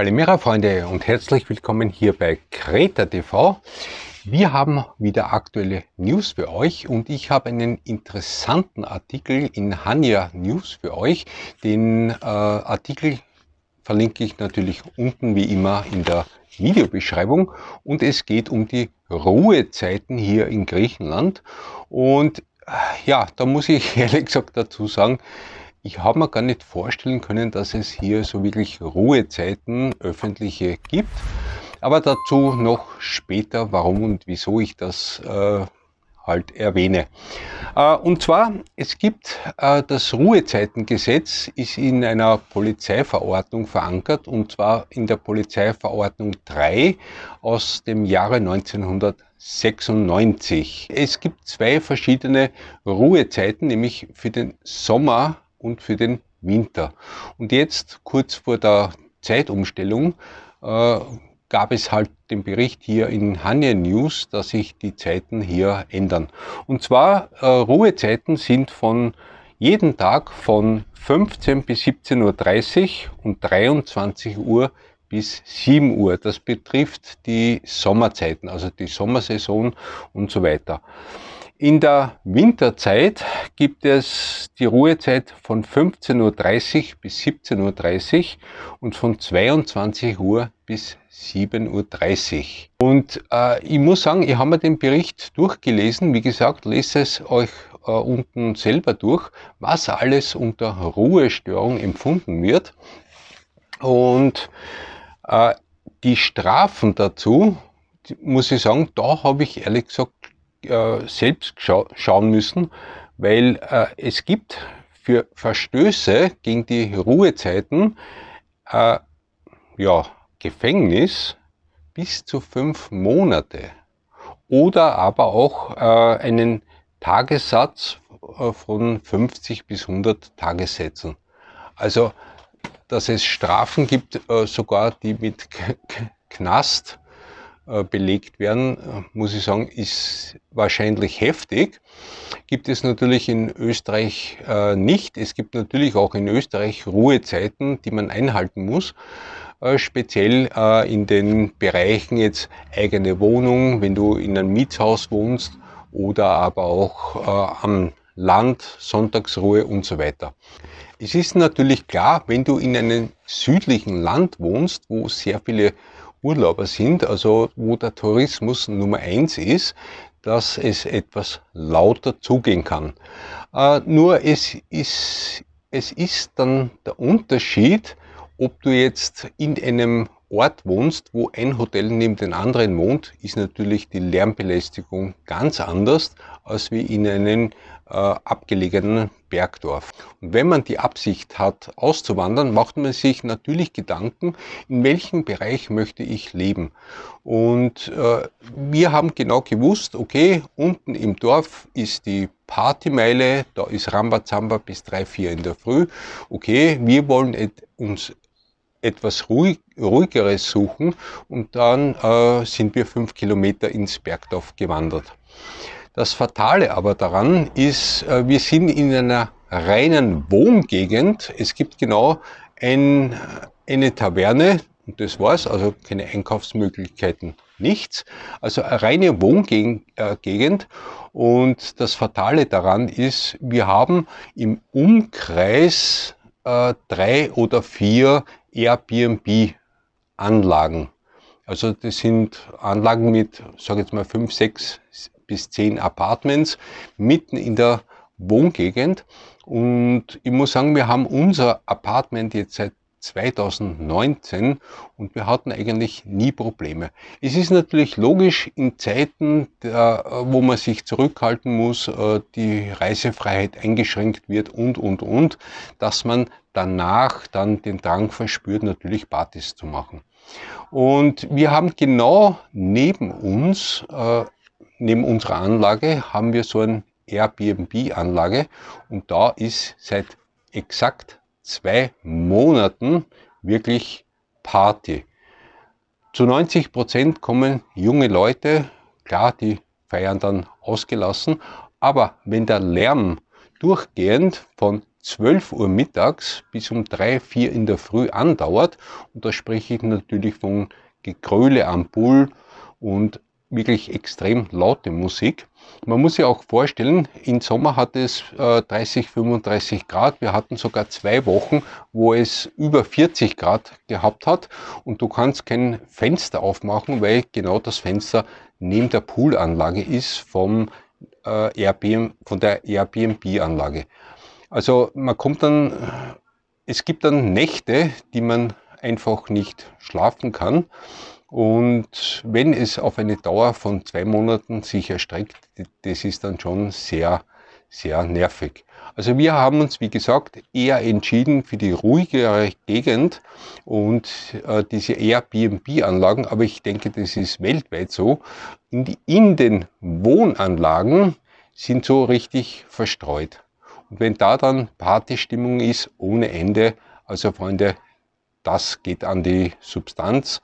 Kalimera Freunde und herzlich willkommen hier bei Kreta TV. Wir haben wieder aktuelle News für euch und ich habe einen interessanten Artikel in Hania News für euch. Den äh, Artikel verlinke ich natürlich unten wie immer in der Videobeschreibung und es geht um die Ruhezeiten hier in Griechenland und äh, ja, da muss ich ehrlich gesagt dazu sagen, ich habe mir gar nicht vorstellen können, dass es hier so wirklich Ruhezeiten öffentliche gibt. Aber dazu noch später, warum und wieso ich das äh, halt erwähne. Äh, und zwar, es gibt äh, das Ruhezeitengesetz, ist in einer Polizeiverordnung verankert, und zwar in der Polizeiverordnung 3 aus dem Jahre 1990. 96. Es gibt zwei verschiedene Ruhezeiten, nämlich für den Sommer und für den Winter. Und jetzt, kurz vor der Zeitumstellung, äh, gab es halt den Bericht hier in Hanja News, dass sich die Zeiten hier ändern. Und zwar äh, Ruhezeiten sind von jeden Tag von 15 bis 17.30 Uhr und 23 Uhr bis 7 Uhr. Das betrifft die Sommerzeiten, also die Sommersaison und so weiter. In der Winterzeit gibt es die Ruhezeit von 15.30 Uhr bis 17.30 Uhr und von 22 Uhr bis 7.30 Uhr. Und äh, ich muss sagen, ich habe mir den Bericht durchgelesen. Wie gesagt, lese es euch äh, unten selber durch, was alles unter Ruhestörung empfunden wird. Und äh, die Strafen dazu, muss ich sagen, da habe ich ehrlich gesagt äh, selbst scha schauen müssen, weil äh, es gibt für Verstöße gegen die Ruhezeiten äh, ja, Gefängnis bis zu fünf Monate oder aber auch äh, einen Tagessatz äh, von 50 bis 100 Tagessätzen. Also dass es Strafen gibt, äh, sogar die mit Knast äh, belegt werden, muss ich sagen, ist wahrscheinlich heftig. Gibt es natürlich in Österreich äh, nicht. Es gibt natürlich auch in Österreich Ruhezeiten, die man einhalten muss. Äh, speziell in den Bereichen jetzt eigene Wohnung, wenn du in einem Mietshaus wohnst oder aber auch am Land, Sonntagsruhe und so weiter. Es ist natürlich klar, wenn du in einem südlichen Land wohnst, wo sehr viele Urlauber sind, also wo der Tourismus Nummer eins ist, dass es etwas lauter zugehen kann. Äh, nur es ist, es ist dann der Unterschied, ob du jetzt in einem Ort wohnst, wo ein Hotel neben dem anderen wohnt, ist natürlich die Lärmbelästigung ganz anders als wie in einem äh, abgelegenen Bergdorf. Und wenn man die Absicht hat, auszuwandern, macht man sich natürlich Gedanken, in welchem Bereich möchte ich leben. Und äh, wir haben genau gewusst, okay, unten im Dorf ist die Partymeile, da ist Rambazamba bis 3, 4 in der Früh. Okay, wir wollen uns etwas ruhig, ruhigeres suchen und dann äh, sind wir fünf Kilometer ins Bergdorf gewandert. Das Fatale aber daran ist, äh, wir sind in einer reinen Wohngegend. Es gibt genau ein, eine Taverne, und das war's, also keine Einkaufsmöglichkeiten, nichts. Also eine reine Wohngegend. Äh, und das Fatale daran ist, wir haben im Umkreis äh, drei oder vier Airbnb-Anlagen. Also das sind Anlagen mit, sage ich jetzt mal, fünf, sechs bis zehn Apartments mitten in der Wohngegend. Und ich muss sagen, wir haben unser Apartment jetzt seit 2019 und wir hatten eigentlich nie Probleme. Es ist natürlich logisch in Zeiten, der, wo man sich zurückhalten muss, äh, die Reisefreiheit eingeschränkt wird und, und, und, dass man danach dann den Drang verspürt, natürlich Partys zu machen. Und wir haben genau neben uns, äh, neben unserer Anlage, haben wir so eine Airbnb-Anlage und da ist seit exakt zwei Monaten wirklich Party. Zu 90 Prozent kommen junge Leute, klar, die feiern dann ausgelassen, aber wenn der Lärm durchgehend von 12 Uhr mittags bis um 3, 4 in der Früh andauert, und da spreche ich natürlich von Gekröle am Pool und wirklich extrem laute Musik. Man muss sich auch vorstellen, im Sommer hat es 30, äh, 35 Grad. Wir hatten sogar zwei Wochen, wo es über 40 Grad gehabt hat. Und du kannst kein Fenster aufmachen, weil genau das Fenster neben der Poolanlage ist vom, äh, Airbnb, von der Airbnb-Anlage. Also man kommt dann, es gibt dann Nächte, die man einfach nicht schlafen kann. Und wenn es auf eine Dauer von zwei Monaten sich erstreckt, das ist dann schon sehr, sehr nervig. Also wir haben uns, wie gesagt, eher entschieden für die ruhigere Gegend und äh, diese Airbnb-Anlagen, aber ich denke, das ist weltweit so. In, in den Wohnanlagen sind so richtig verstreut. Und wenn da dann Partystimmung ist, ohne Ende, also Freunde, das geht an die Substanz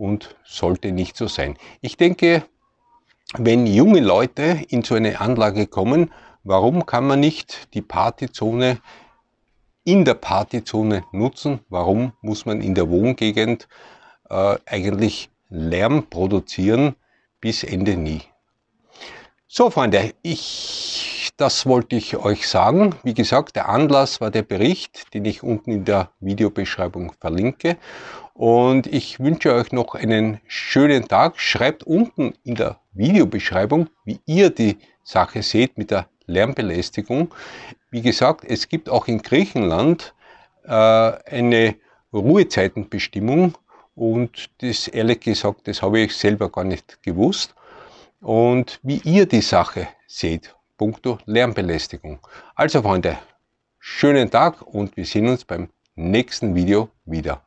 und sollte nicht so sein. Ich denke, wenn junge Leute in so eine Anlage kommen, warum kann man nicht die Partyzone in der Partyzone nutzen? Warum muss man in der Wohngegend äh, eigentlich Lärm produzieren bis Ende nie? So, Freunde, ich, das wollte ich euch sagen. Wie gesagt, der Anlass war der Bericht, den ich unten in der Videobeschreibung verlinke. Und ich wünsche euch noch einen schönen Tag. Schreibt unten in der Videobeschreibung, wie ihr die Sache seht mit der Lärmbelästigung. Wie gesagt, es gibt auch in Griechenland äh, eine Ruhezeitenbestimmung und das ehrlich gesagt, das habe ich selber gar nicht gewusst. Und wie ihr die Sache seht, punkto Lärmbelästigung. Also Freunde, schönen Tag und wir sehen uns beim nächsten Video wieder.